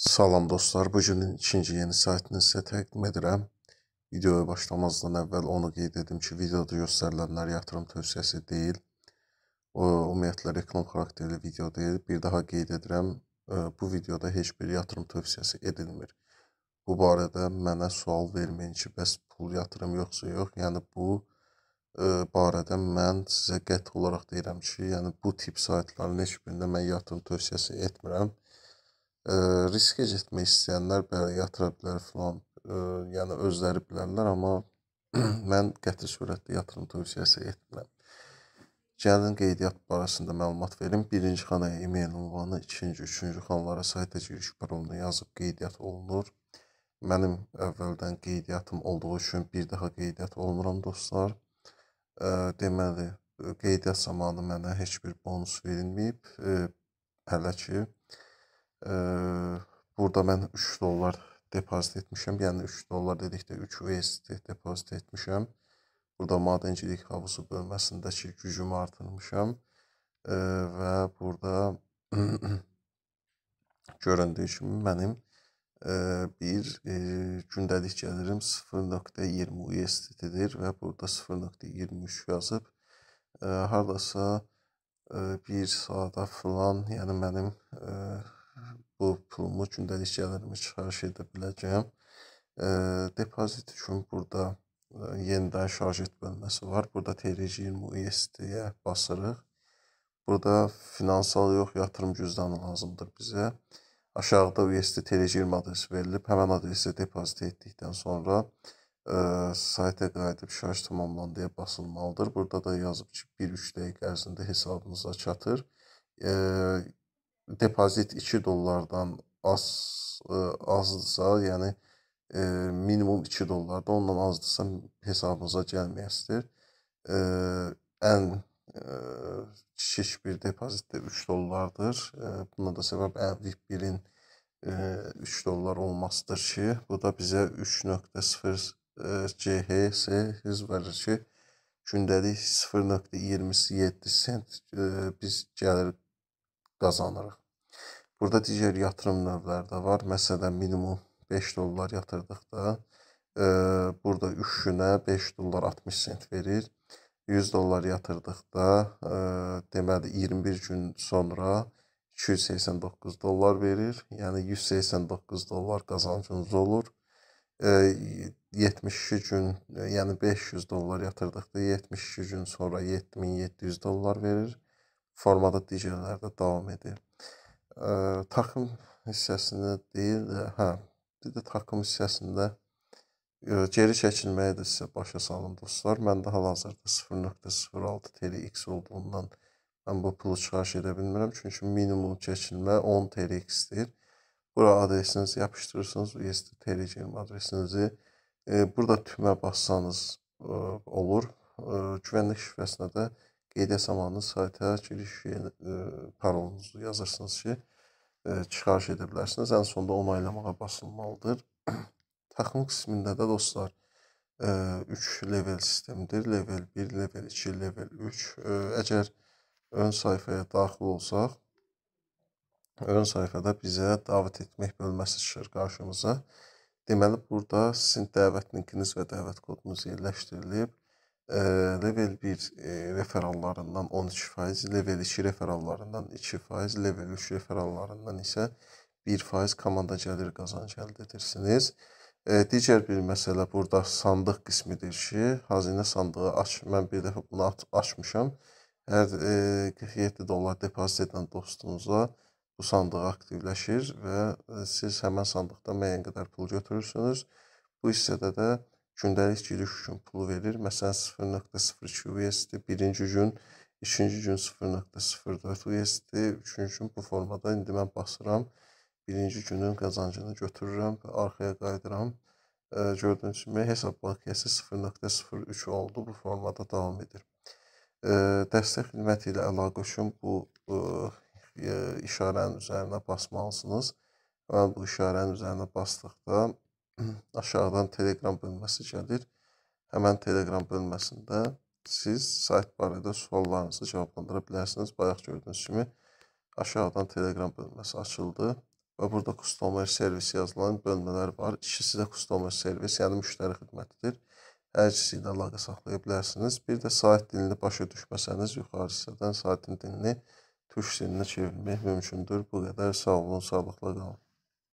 Salam dostlar, bu günün ikinci yeni saytını sizə təqdim edirəm. Videoya başlamazdan əvvəl onu qeyd edim ki, videoda göstərilənlər yatırım tövsiyəsi deyil. O, ümumiyyətlə, reklam xarakterli video deyil. Bir daha qeyd edirəm, e, bu videoda heç bir yatırım tövsiyəsi edilmir. Bu barədə mənə sual verməyin ki, bəs pul yatırım yoxsa yox, yəni bu e, barədə mən sizə qəti olaraq deyirəm ki, yəni bu tip saytların heç birində mən yatırım tövsiyəsi etmirəm e, riskə getmək istəyənlər belə yatıra bilər filan. E, yəni özləri bilərlər, amma mən qəti sürətlə yatırım tövsiyəsi etmirəm. Gəlin qeydiyyat barəsində məlumat verim. Birinci xanaya e-mail ünvanı, ikinci, üçüncü xanlara sayta giriş parolunu yazıb qeydiyyat olunur. Mənim əvvəldən qeydiyyatım olduğu üçün bir daha qeydiyyat olmuram dostlar. E, deməli, qeydiyyat zamanı mənə heç bir bonus verilməyib. E, hələ ki, Burada mən 3 dollar depozit etmişəm. Yəni 3 dollar dedikdə 3 USD depozit etmişəm. Burada madencilik havuzu bölməsindəki gücümü artırmışam və burada göründüyü kimi mənim bir gündəlik gəlirim 0.20 USD-dir və burada 0.23 yazıb hardasa bir saata filan, yəni mənim bu pulumu gündəlik gəlirimi çıxarış edə biləcəm. E, depozit üçün burada e, yenidən şarjet bölməsi var. Burada TRC 20 USD-yə e basırıq. Burada finansal yox, yatırım cüzdanı lazımdır bizə. Aşağıda USD TRC 20 adresi verilib. Həmin adresə depozit etdikdən sonra ə, sayta qayıdıb şarj tamamlandıya basılmalıdır. Burada da yazıb ki, 1-3 dəqiqə ərzində hesabınıza çatır. Ə, depozit 2 dollardan az ə, e, azdırsa, yəni ə, e, minimum 2 dollardan ondan azdırsa hesabınıza gəlməyəsidir. Ə, e, ən ə, kiçik bir depozit də 3 dollardır. Ə, buna da səbəb MVP-in 3 dollar olmasıdır ki, bu da bizə 3.0 CHS hız verir ki, gündəlik 0.27 sent ə, biz gəlir qazanırıq. Burada digər yatırım növləri də var. Məsələn, minimum 5 dollar yatırdıqda e, burada 3 günə 5 dollar 60 sent verir. 100 dollar yatırdıqda e, deməli 21 gün sonra 289 dollar verir. Yəni 189 dollar qazancınız olur. E, 72 gün, yəni 500 dollar yatırdıqda 72 gün sonra 7700 dollar verir formada digərlərdə davam edir. E, takım hissəsində deyil də, hə, bir də takım hissəsində e, geri çəkilməyi də sizə başa salım dostlar. Məndə hal-hazırda 0.06 TLX olduğundan mən bu pulu çıxarış edə bilmirəm, çünki minimum çəkilmə 10 TLX-dir. Bura adresinizi yapışdırırsınız, USD Telegram adresinizi. E, burada tümə bassanız e, olur. E, güvənlik şifrəsinə də 1.0 qeydə zamanı sayta giriş e, parolunuzu yazırsınız ki, e, çıxarış edə bilərsiniz. Ən sonda onaylamağa basılmalıdır. Taxıl qismində də dostlar 3 e, level sistemidir. Level 1, level 2, level 3. Əgər ön sayfaya daxil olsaq, ön sayfada bizə davet etmək bölməsi çıxır qarşımıza. Deməli burada sizin dəvət linkiniz və dəvət kodunuz yerləşdirilib level 1 referallarından 13%, level 2 referallarından 2%, level 3 referallarından isə 1% komanda gəlir qazanc əldə edirsiniz. Digər bir məsələ burada sandıq qismidir ki, xəzinə sandığı aç, mən bir dəfə bunu açmışam. Hər 47 dollar depozit edən dostunuza bu sandıq aktivləşir və siz həmən sandıqdan müəyyən qədər pul götürürsünüz. Bu hissədə də gündəlik giriş üçün pulu verir. Məsələn 0.02 USD birinci gün, ikinci gün 0.04 USD, üçüncü gün bu formada indi mən basıram. Birinci günün qazancını götürürəm və arxaya qayıdıram. E, gördüyünüz kimi hesab bakiyəsi 0.03 oldu. Bu formada davam edir. E, dəstək xidməti ilə əlaqə üçün bu e, işarənin üzərinə basmalısınız. Mən bu işarənin üzərinə basdıqda aşağıdan Telegram bölməsi gəlir. Həmən Telegram bölməsində siz sayt barədə suallarınızı cavablandıra bilərsiniz. Bayaq gördüyünüz kimi aşağıdan Telegram bölməsi açıldı və burada Customer Service yazılan bölmələr var. İkisi də Customer Service, yəni müştəri xidmətidir. Hər ikisi ilə əlaqə saxlaya bilərsiniz. Bir də sayt dilini başa düşməsəniz, yuxarı hissədən saytın dilini türk dilinə çevirmək mümkündür. Bu qədər sağ olun, sağlıqla qalın.